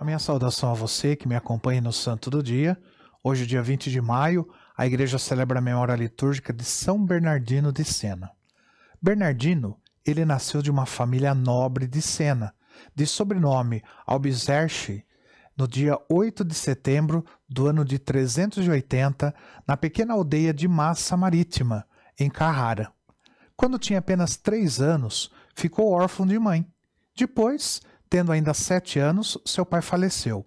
A minha saudação a você que me acompanha no Santo do Dia. Hoje, dia 20 de maio, a igreja celebra a memória litúrgica de São Bernardino de Sena. Bernardino, ele nasceu de uma família nobre de Sena, de sobrenome Albizerche, no dia 8 de setembro do ano de 380, na pequena aldeia de Massa Marítima, em Carrara. Quando tinha apenas três anos, ficou órfão de mãe. Depois, tendo ainda sete anos, seu pai faleceu.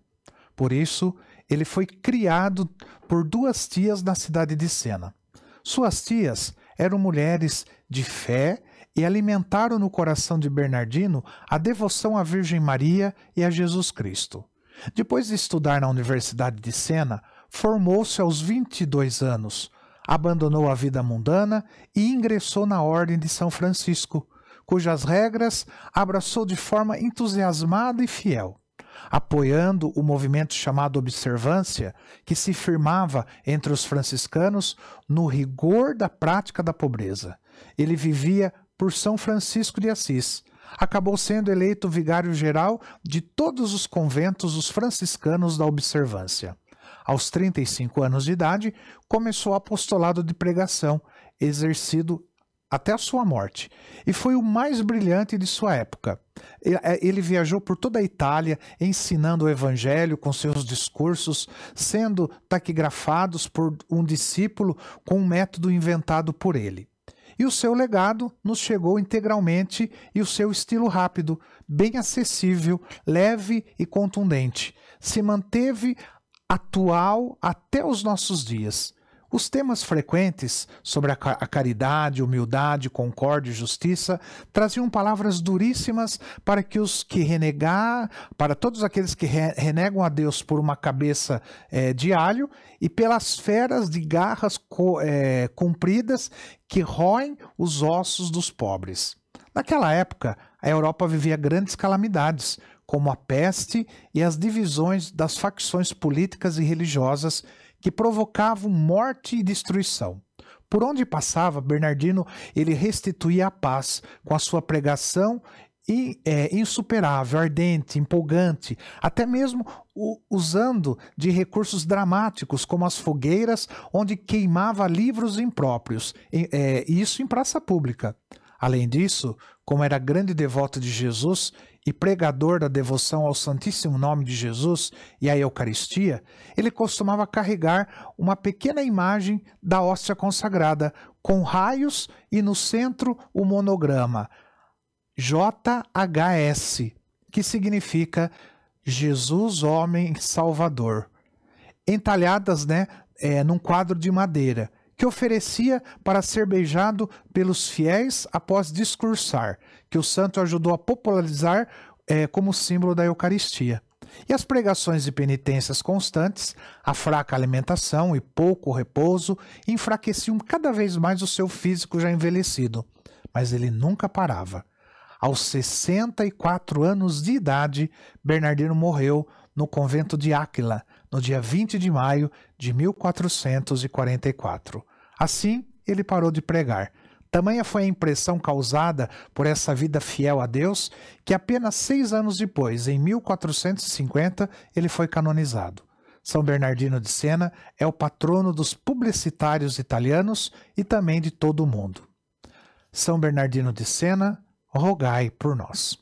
Por isso, ele foi criado por duas tias na cidade de Sena. Suas tias eram mulheres de fé e alimentaram no coração de Bernardino a devoção à Virgem Maria e a Jesus Cristo. Depois de estudar na Universidade de Sena, formou-se aos 22 anos, abandonou a vida mundana e ingressou na Ordem de São Francisco, cujas regras abraçou de forma entusiasmada e fiel, apoiando o movimento chamado Observância, que se firmava entre os franciscanos no rigor da prática da pobreza. Ele vivia por São Francisco de Assis, acabou sendo eleito vigário-geral de todos os conventos dos franciscanos da observância. Aos 35 anos de idade, começou o apostolado de pregação, exercido até a sua morte. E foi o mais brilhante de sua época. É, ele viajou por toda a Itália ensinando o evangelho com seus discursos, sendo taquigrafados por um discípulo com um método inventado por ele. E o seu legado nos chegou integralmente e o seu estilo rápido, bem acessível, leve e contundente, se manteve atual até os nossos dias os temas frequentes sobre a caridade, humildade, concórdia e justiça traziam palavras duríssimas para que os que renegar, para todos aqueles que renegam a Deus por uma cabeça é, de alho e pelas feras de garras co é, compridas que roem os ossos dos pobres. Naquela época, a Europa vivia grandes calamidades, como a peste e as divisões das facções políticas e religiosas que provocavam morte e destruição. Por onde passava, Bernardino ele restituía a paz com a sua pregação e, é, insuperável, ardente, empolgante, até mesmo o, usando de recursos dramáticos como as fogueiras, onde queimava livros impróprios, e, é, isso em praça pública. Além disso, como era grande devoto de Jesus, e pregador da devoção ao Santíssimo Nome de Jesus e à Eucaristia, ele costumava carregar uma pequena imagem da hóstia consagrada, com raios e no centro o monograma JHS, que significa Jesus Homem Salvador, entalhadas né, é, num quadro de madeira que oferecia para ser beijado pelos fiéis após discursar, que o santo ajudou a popularizar é, como símbolo da Eucaristia. E as pregações e penitências constantes, a fraca alimentação e pouco repouso enfraqueciam cada vez mais o seu físico já envelhecido, mas ele nunca parava. Aos 64 anos de idade, Bernardino morreu no convento de Áquila, no dia 20 de maio de 1444. Assim, ele parou de pregar. Tamanha foi a impressão causada por essa vida fiel a Deus que apenas seis anos depois, em 1450, ele foi canonizado. São Bernardino de Sena é o patrono dos publicitários italianos e também de todo o mundo. São Bernardino de Sena, rogai por nós.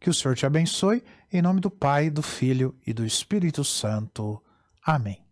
Que o Senhor te abençoe, em nome do Pai, do Filho e do Espírito Santo. Amém.